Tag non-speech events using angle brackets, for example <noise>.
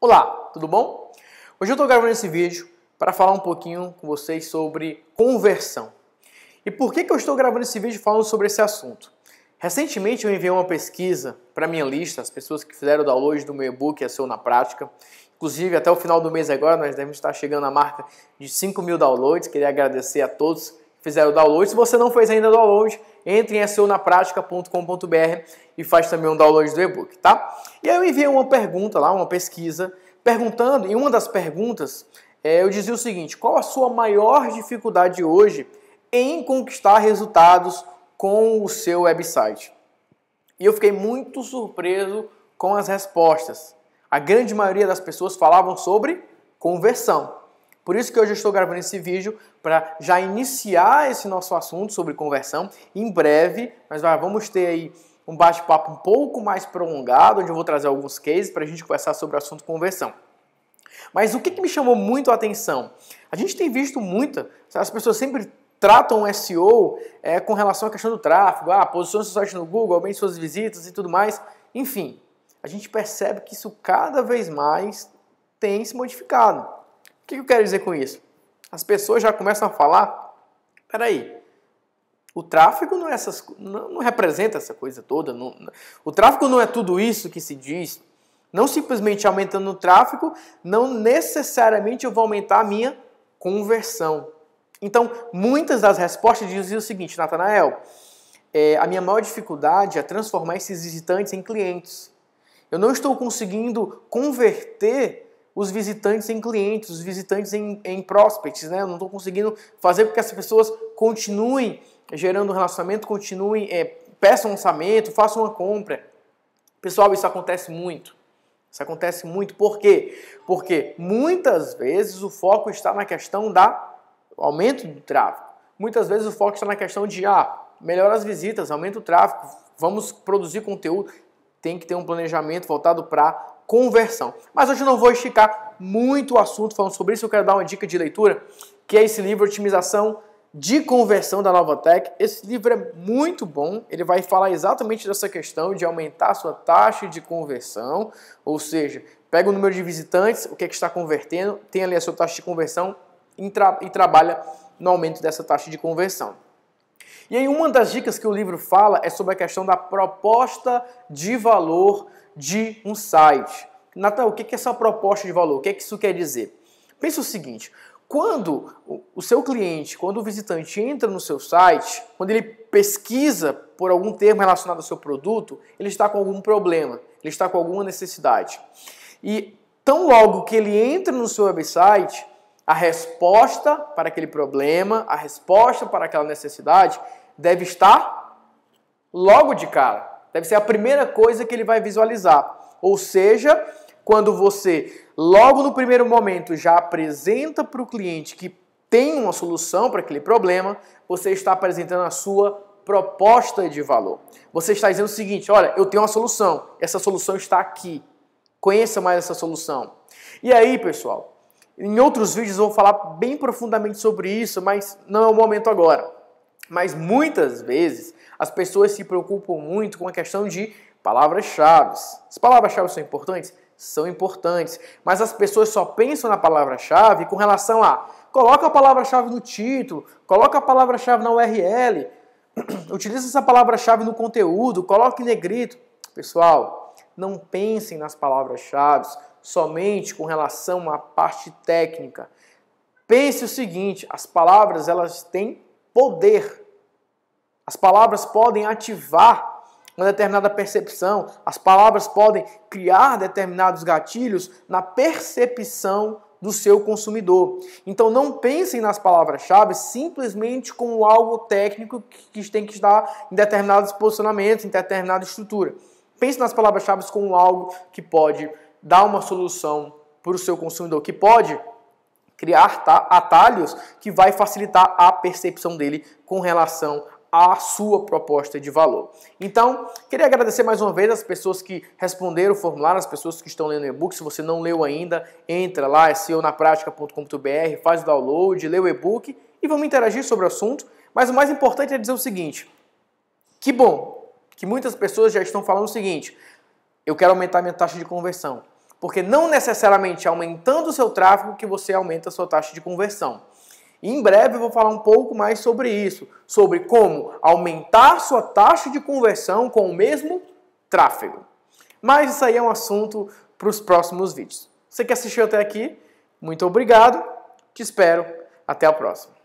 Olá, tudo bom? Hoje eu estou gravando esse vídeo para falar um pouquinho com vocês sobre conversão. E por que, que eu estou gravando esse vídeo falando sobre esse assunto? Recentemente eu enviei uma pesquisa para minha lista, as pessoas que fizeram o download do meu e-book A Seu na Prática. Inclusive, até o final do mês agora, nós devemos estar chegando à marca de 5 mil downloads. Queria agradecer a todos que fizeram o download. Se você não fez ainda o download, entre em acionaprática.com.br e faz também um download do e-book, tá? E aí eu enviei uma pergunta lá, uma pesquisa, perguntando, e uma das perguntas é, eu dizia o seguinte: qual a sua maior dificuldade hoje em conquistar resultados com o seu website? E eu fiquei muito surpreso com as respostas. A grande maioria das pessoas falavam sobre conversão. Por isso que hoje eu estou gravando esse vídeo para já iniciar esse nosso assunto sobre conversão. Em breve, mas vamos ter aí um bate-papo um pouco mais prolongado, onde eu vou trazer alguns cases para a gente conversar sobre o assunto conversão. Mas o que, que me chamou muito a atenção? A gente tem visto muita, as pessoas sempre tratam o SEO é, eh, com relação à questão do tráfego, ah, posição seu site no Google, aumente suas visitas e tudo mais. Enfim, a gente percebe que isso cada vez mais tem se modificado que eu quero dizer com isso? As pessoas já começam a falar, peraí, o tráfico não, é essas, não, não representa essa coisa toda. Não, o tráfico não é tudo isso que se diz. Não simplesmente aumentando o tráfico, não necessariamente eu vou aumentar a minha conversão. Então, muitas das respostas diziam o seguinte, Natanael, é, a minha maior dificuldade é transformar esses visitantes em clientes. Eu não estou conseguindo converter os visitantes em clientes, os visitantes em, em prospects, né? Eu não estou conseguindo fazer com que as pessoas continuem gerando relacionamento, continuem, é, peçam um orçamento, façam uma compra. Pessoal, isso acontece muito. Isso acontece muito. Por quê? Porque muitas vezes o foco está na questão da aumento do tráfego. Muitas vezes o foco está na questão de ah, melhora as visitas, aumenta o tráfego, vamos produzir conteúdo. Tem que ter um planejamento voltado para conversão. Mas hoje eu não vou esticar muito o assunto falando sobre isso, eu quero dar uma dica de leitura, que é esse livro Otimização de Conversão da Novatec. Esse livro é muito bom, ele vai falar exatamente dessa questão de aumentar a sua taxa de conversão, ou seja, pega o número de visitantes, o que é que está convertendo, tem ali a sua taxa de conversão e, tra e trabalha no aumento dessa taxa de conversão. E aí uma das dicas que o livro fala é sobre a questão da proposta de valor de um site. Natal, o que é essa proposta de valor? O que, é que isso quer dizer? Pensa o seguinte, quando o seu cliente, quando o visitante entra no seu site, quando ele pesquisa por algum termo relacionado ao seu produto, ele está com algum problema, ele está com alguma necessidade. E tão logo que ele entra no seu website, a resposta para aquele problema, a resposta para aquela necessidade deve estar logo de cara. Deve ser a primeira coisa que ele vai visualizar. Ou seja, quando você, logo no primeiro momento, já apresenta para o cliente que tem uma solução para aquele problema, você está apresentando a sua proposta de valor. Você está dizendo o seguinte: olha, eu tenho uma solução, essa solução está aqui. Conheça mais essa solução. E aí, pessoal, em outros vídeos eu vou falar bem profundamente sobre isso, mas não é o momento agora. Mas muitas vezes as pessoas se preocupam muito com a questão de palavras-chave. As palavras-chave são importantes? São importantes, mas as pessoas só pensam na palavra-chave com relação a coloca a palavra-chave no título, coloca a palavra-chave na URL, <clears throat> utiliza essa palavra-chave no conteúdo, coloca em negrito. Pessoal, não pensem nas palavras-chave, somente com relação à parte técnica. Pense o seguinte, as palavras elas têm poder. As palavras podem ativar uma determinada percepção, as palavras podem criar determinados gatilhos na percepção do seu consumidor. Então não pensem nas palavras-chave simplesmente como algo técnico que tem que estar em determinados posicionamentos, em determinada estrutura. Pense nas palavras-chave como algo que pode dar uma solução para o seu consumidor que pode criar atalhos que vai facilitar a percepção dele com relação à sua proposta de valor. Então, queria agradecer mais uma vez as pessoas que responderam o formulário, as pessoas que estão lendo o e-book. Se você não leu ainda, entra lá, é seonapratica.com.br, faz o download, lê o e-book e vamos interagir sobre o assunto. Mas o mais importante é dizer o seguinte: que bom que muitas pessoas já estão falando o seguinte: eu quero aumentar minha taxa de conversão. Porque não necessariamente aumentando o seu tráfego que você aumenta a sua taxa de conversão. E em breve eu vou falar um pouco mais sobre isso, sobre como aumentar sua taxa de conversão com o mesmo tráfego. Mas isso aí é um assunto para os próximos vídeos. Você que assistiu até aqui, muito obrigado. Te espero. Até a próxima.